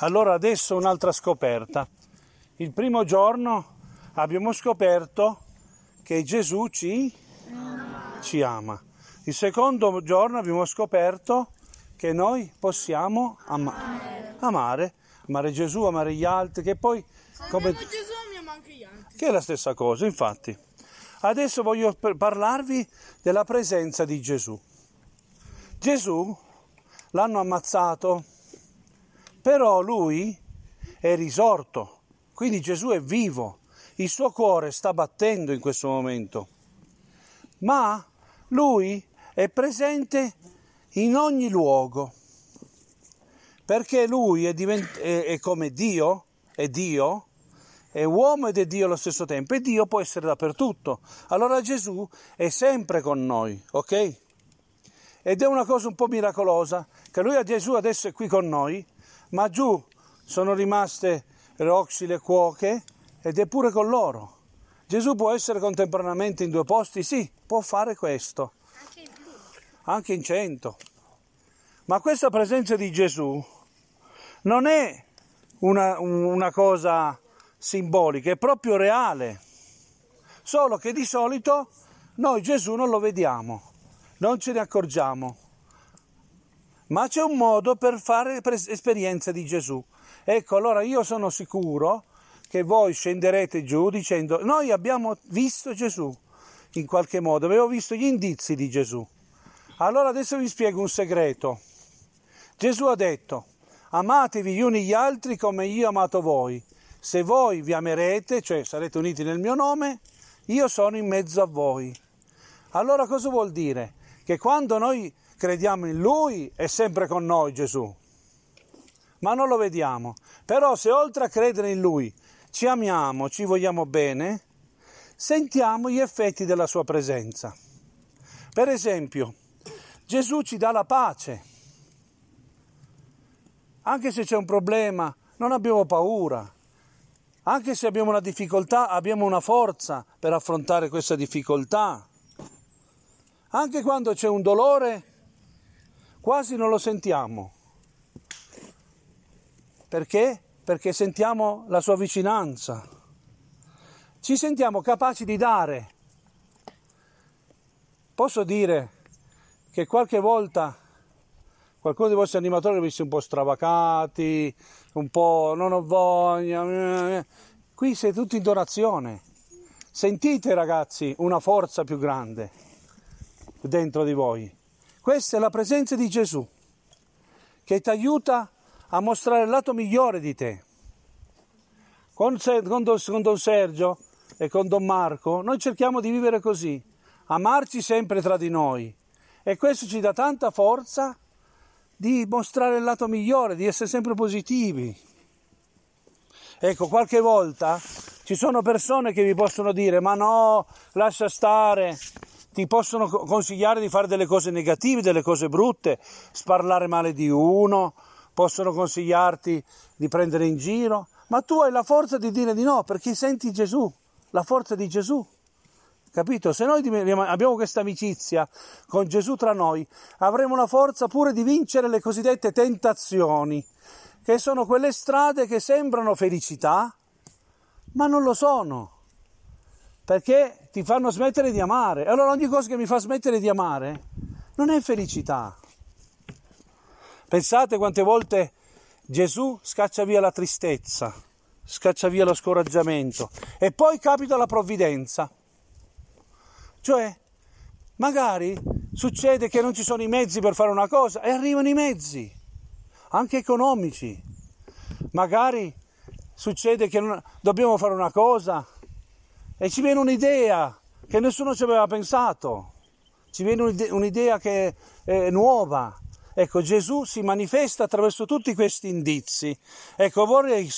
Allora adesso un'altra scoperta. Il primo giorno abbiamo scoperto che Gesù ci, ci ama. Il secondo giorno abbiamo scoperto che noi possiamo amare. Amare, amare Gesù, amare gli altri, che poi... Come... Gesù amiamo anche gli altri. Che è la stessa cosa, infatti. Adesso voglio parlarvi della presenza di Gesù. Gesù l'hanno ammazzato però lui è risorto, quindi Gesù è vivo, il suo cuore sta battendo in questo momento, ma lui è presente in ogni luogo, perché lui è, divent- è, è come Dio, è Dio, è uomo ed è Dio allo stesso tempo e Dio può essere dappertutto. Allora Gesù è sempre con noi, ok? Ed è una cosa un po' miracolosa che lui Gesù adesso è qui con noi ma giù sono rimaste Roxy le cuoche ed è pure con loro. Gesù può essere contemporaneamente in due posti? Sì, può fare questo. Anche in cento. Ma questa presenza di Gesù non è una, una cosa simbolica, è proprio reale. Solo che di solito noi Gesù non lo vediamo, non ce ne accorgiamo ma c'è un modo per fare esperienza di Gesù. Ecco, allora io sono sicuro che voi scenderete giù dicendo noi abbiamo visto Gesù in qualche modo, abbiamo visto gli indizi di Gesù. Allora adesso vi spiego un segreto. Gesù ha detto amatevi gli uni gli altri come io ho amato voi. Se voi vi amerete, cioè sarete uniti nel mio nome, io sono in mezzo a voi. Allora cosa vuol dire? Che quando noi crediamo in Lui, è sempre con noi Gesù. Ma non lo vediamo. Però se oltre a credere in Lui ci amiamo, ci vogliamo bene, sentiamo gli effetti della sua presenza. Per esempio, Gesù ci dà la pace. Anche se c'è un problema, non abbiamo paura. Anche se abbiamo una difficoltà, abbiamo una forza per affrontare questa difficoltà. Anche quando c'è un dolore, quasi non lo sentiamo. Perché? Perché sentiamo la sua vicinanza. Ci sentiamo capaci di dare. Posso dire che qualche volta qualcuno dei vostri animatori li ho visti un po' stravacati, un po' non ho voglia. Qui siete tutti in donazione. Sentite ragazzi una forza più grande dentro di voi. Questa è la presenza di Gesù che ti aiuta a mostrare il lato migliore di te. Con, con Don Sergio e con Don Marco noi cerchiamo di vivere così, amarci sempre tra di noi e questo ci dà tanta forza di mostrare il lato migliore, di essere sempre positivi. Ecco, qualche volta ci sono persone che vi possono dire ma no, lascia stare, ti possono consigliare di fare delle cose negative, delle cose brutte, sparlare male di uno, possono consigliarti di prendere in giro, ma tu hai la forza di dire di no perché senti Gesù, la forza di Gesù. Capito? Se noi abbiamo questa amicizia con Gesù tra noi, avremo la forza pure di vincere le cosiddette tentazioni, che sono quelle strade che sembrano felicità, ma non lo sono perché ti fanno smettere di amare. allora ogni cosa che mi fa smettere di amare non è felicità. Pensate quante volte Gesù scaccia via la tristezza, scaccia via lo scoraggiamento e poi capita la provvidenza. Cioè, magari succede che non ci sono i mezzi per fare una cosa e arrivano i mezzi, anche economici. Magari succede che non... dobbiamo fare una cosa e ci viene un'idea che nessuno ci aveva pensato, ci viene un'idea che è nuova. Ecco, Gesù si manifesta attraverso tutti questi indizi. Ecco, vorrei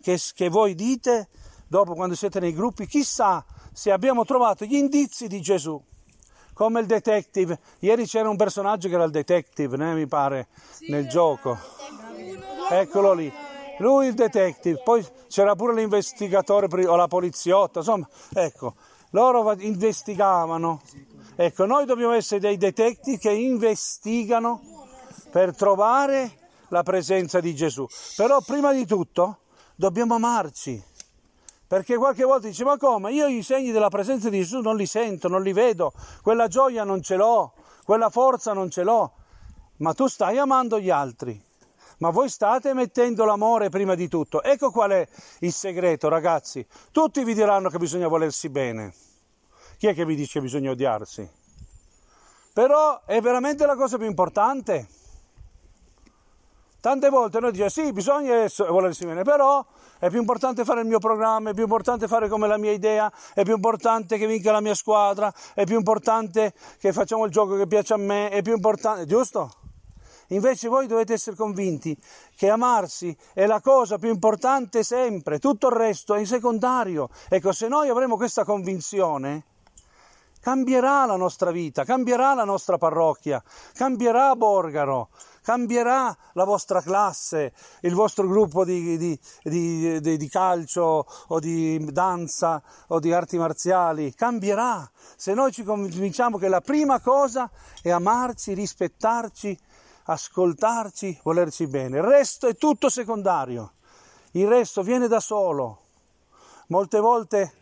che, che voi dite, dopo quando siete nei gruppi, chissà se abbiamo trovato gli indizi di Gesù come il detective. Ieri c'era un personaggio che era il detective, né, mi pare, sì, nel gioco. Eccolo lì lui il detective, poi c'era pure l'investigatore o la poliziotta, insomma, ecco, loro investigavano. Ecco, noi dobbiamo essere dei detective che investigano per trovare la presenza di Gesù. Però prima di tutto dobbiamo amarci. Perché qualche volta dice, ma come? Io i segni della presenza di Gesù non li sento, non li vedo, quella gioia non ce l'ho, quella forza non ce l'ho, ma tu stai amando gli altri ma voi state mettendo l'amore prima di tutto. Ecco qual è il segreto, ragazzi. Tutti vi diranno che bisogna volersi bene. Chi è che vi dice che bisogna odiarsi? Però è veramente la cosa più importante. Tante volte noi diciamo sì, bisogna volersi bene, però è più importante fare il mio programma, è più importante fare come la mia idea, è più importante che vinca la mia squadra, è più importante che facciamo il gioco che piace a me, è più importante, giusto? Invece voi dovete essere convinti che amarsi è la cosa più importante sempre, tutto il resto è in secondario. Ecco, se noi avremo questa convinzione, cambierà la nostra vita, cambierà la nostra parrocchia, cambierà Borgaro, cambierà la vostra classe, il vostro gruppo di, di, di, di, calcio o di danza o di arti marziali, cambierà se noi ci convinciamo che la prima cosa è amarci, rispettarci ascoltarci, volerci bene. Il resto è tutto secondario, il resto viene da solo. Molte volte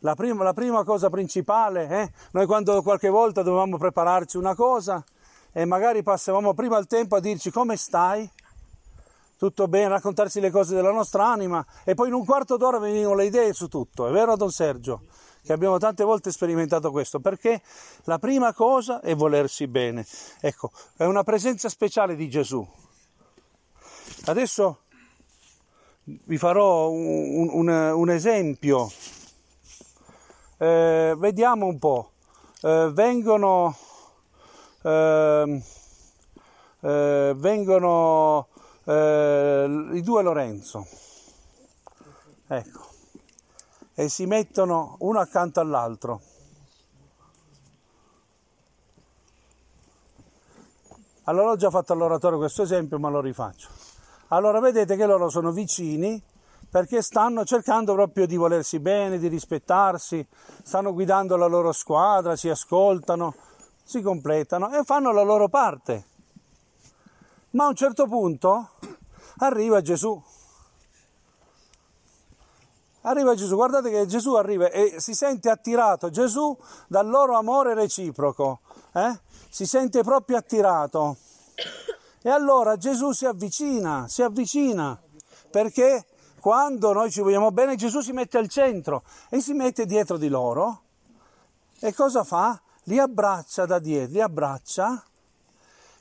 la prima, la prima cosa principale, eh? noi quando qualche volta dovevamo prepararci una cosa e magari passavamo prima il tempo a dirci come stai, tutto bene, raccontarci le cose della nostra anima e poi in un quarto d'ora venivano le idee su tutto, è vero Don Sergio? che abbiamo tante volte sperimentato questo, perché la prima cosa è volersi bene. Ecco, è una presenza speciale di Gesù. Adesso vi farò un, un, un esempio. Eh, vediamo un po'. Eh, vengono, ehm, eh, vengono eh, i due Lorenzo. Ecco e si mettono uno accanto all'altro. Allora ho già fatto all'oratore questo esempio, ma lo rifaccio. Allora vedete che loro sono vicini perché stanno cercando proprio di volersi bene, di rispettarsi, stanno guidando la loro squadra, si ascoltano, si completano e fanno la loro parte. Ma a un certo punto arriva Gesù Arriva Gesù, guardate che Gesù arriva e si sente attirato Gesù dal loro amore reciproco, eh? si sente proprio attirato. E allora Gesù si avvicina, si avvicina, perché quando noi ci vogliamo bene Gesù si mette al centro e si mette dietro di loro. E cosa fa? Li abbraccia da dietro, li abbraccia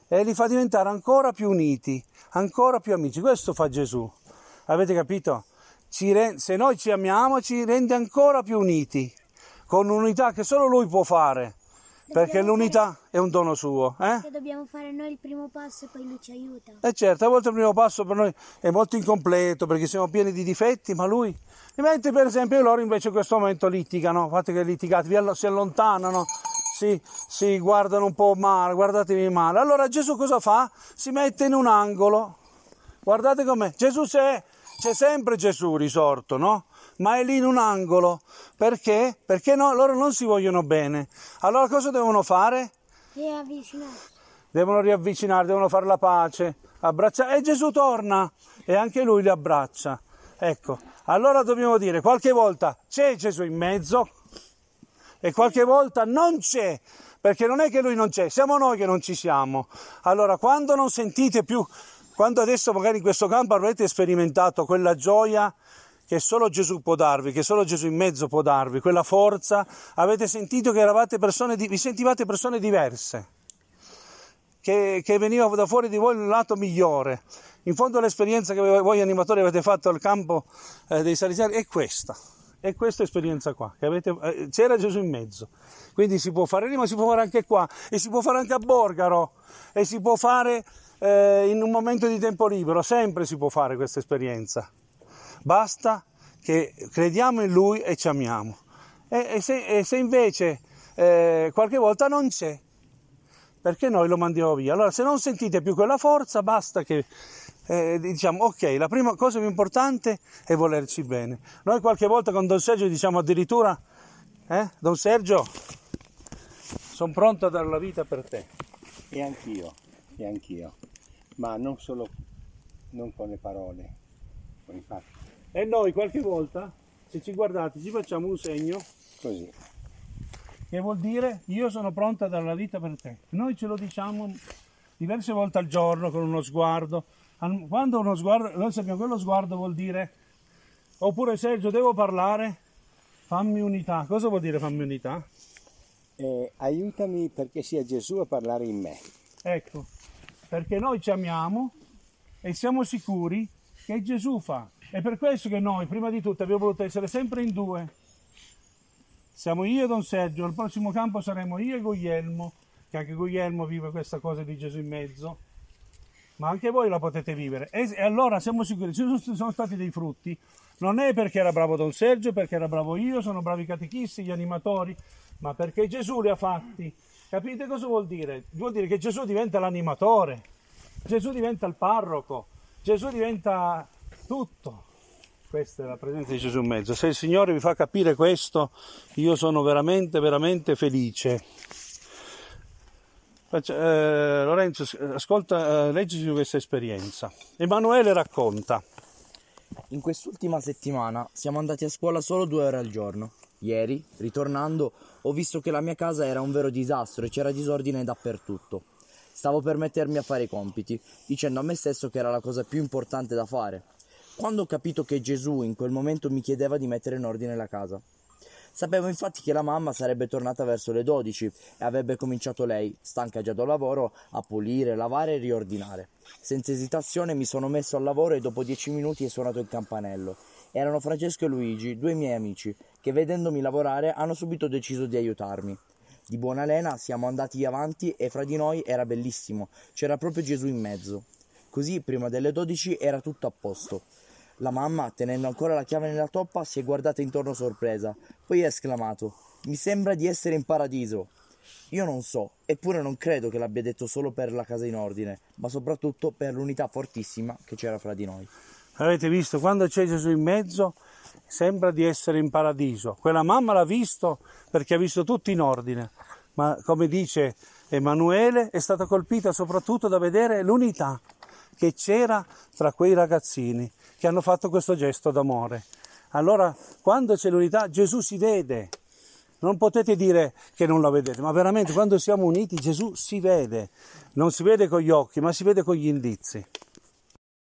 e li fa diventare ancora più uniti, ancora più amici. Questo fa Gesù. Avete capito? rend- se noi ci amiamo ci rende ancora più uniti, con un'unità che solo lui può fare, dobbiamo perché l'unità è un dono suo. Eh? dobbiamo fare noi il primo passo e poi lui ci aiuta. E eh, certo, a volte il primo passo per noi è molto incompleto perché siamo pieni di difetti, ma lui... E mentre per esempio loro invece in questo momento litigano, fate che litigate, all- si allontanano, si, si, guardano un po' male, guardatevi male. Allora Gesù cosa fa? Si mette in un angolo. Guardate com'è. Gesù c'è, c'è sempre Gesù risorto, no? Ma è lì in un angolo. Perché? Perché no, loro non si vogliono bene. Allora cosa devono fare? Riavvicinarsi. Devono riavvicinare, devono fare la pace, abbracciare. E Gesù torna e anche lui li abbraccia. Ecco, allora dobbiamo dire qualche volta c'è Gesù in mezzo e qualche volta non c'è, perché non è che lui non c'è, siamo noi che non ci siamo. Allora quando non sentite più quando adesso magari in questo campo avrete sperimentato quella gioia che solo Gesù può darvi, che solo Gesù in mezzo può darvi, quella forza, avete sentito che eravate persone, di, vi sentivate persone diverse, che, che veniva da fuori di voi un lato migliore. In fondo l'esperienza che voi animatori avete fatto al campo eh, dei Salesiani è questa è questa esperienza qua, avete, eh, c'era Gesù in mezzo. Quindi si può fare lì, ma si può fare anche qua, e si può fare anche a Borgaro, e si può fare eh, in un momento di tempo libero, sempre si può fare questa esperienza. Basta che crediamo in Lui e ci amiamo. E, e, se, e se, invece eh, qualche volta non c'è, perché noi lo mandiamo via. Allora se non sentite più quella forza, basta che eh, diciamo ok, la prima cosa più importante è volerci bene. Noi qualche volta con Don Sergio diciamo addirittura, eh, Don Sergio, sono pronto a dare la vita per te. E anch'io, e anch'io, ma non solo, non con le parole, con i fatti. E noi qualche volta, se ci guardate, ci facciamo un segno. Così che vuol dire io sono pronta a dare la vita per te. Noi ce lo diciamo diverse volte al giorno con uno sguardo, quando uno sguardo, noi sappiamo che sguardo vuol dire, oppure Sergio devo parlare, fammi unità. Cosa vuol dire fammi unità? Eh, aiutami perché sia Gesù a parlare in me. Ecco, perché noi ci amiamo e siamo sicuri che Gesù fa. È per questo che noi, prima di tutto, abbiamo voluto essere sempre in due. Siamo io e Don Sergio, al prossimo campo saremo io e Guglielmo, che anche Guglielmo vive questa cosa di Gesù in mezzo ma anche voi la potete vivere. E, e allora siamo sicuri, ci sono, sono, stati dei frutti, non è perché era bravo Don Sergio, perché era bravo io, sono bravi i catechisti, gli animatori, ma perché Gesù li ha fatti. Capite cosa vuol dire? Vuol dire che Gesù diventa l'animatore, Gesù diventa il parroco, Gesù diventa tutto. Questa è la presenza di Gesù in mezzo. Se il Signore vi fa capire questo, io sono veramente, veramente felice eh, Lorenzo, ascolta, eh, leggi su questa esperienza. Emanuele racconta. In quest'ultima settimana siamo andati a scuola solo due ore al giorno. Ieri, ritornando, ho visto che la mia casa era un vero disastro e c'era disordine dappertutto. Stavo per mettermi a fare i compiti, dicendo a me stesso che era la cosa più importante da fare. Quando ho capito che Gesù in quel momento mi chiedeva di mettere in ordine la casa, Sapevo infatti che la mamma sarebbe tornata verso le 12 e avrebbe cominciato lei, stanca già dal lavoro, a pulire, lavare e riordinare. Senza esitazione mi sono messo al lavoro e dopo 10 minuti è suonato il campanello. Erano Francesco e Luigi, due miei amici, che vedendomi lavorare hanno subito deciso di aiutarmi. Di buona lena siamo andati avanti e fra di noi era bellissimo, c'era proprio Gesù in mezzo. Così prima delle 12 era tutto a posto. La mamma, tenendo ancora la chiave nella toppa, si è guardata intorno sorpresa, poi ha esclamato: Mi sembra di essere in paradiso. Io non so, eppure non credo che l'abbia detto solo per la casa in ordine, ma soprattutto per l'unità fortissima che c'era fra di noi. Avete visto, quando c'è Gesù in mezzo, sembra di essere in paradiso. Quella mamma l'ha visto perché ha visto tutto in ordine, ma come dice Emanuele, è stata colpita soprattutto da vedere l'unità che c'era tra quei ragazzini che hanno fatto questo gesto d'amore. Allora, quando c'è l'unità, Gesù si vede. Non potete dire che non la vedete, ma veramente quando siamo uniti Gesù si vede. Non si vede con gli occhi, ma si vede con gli indizi.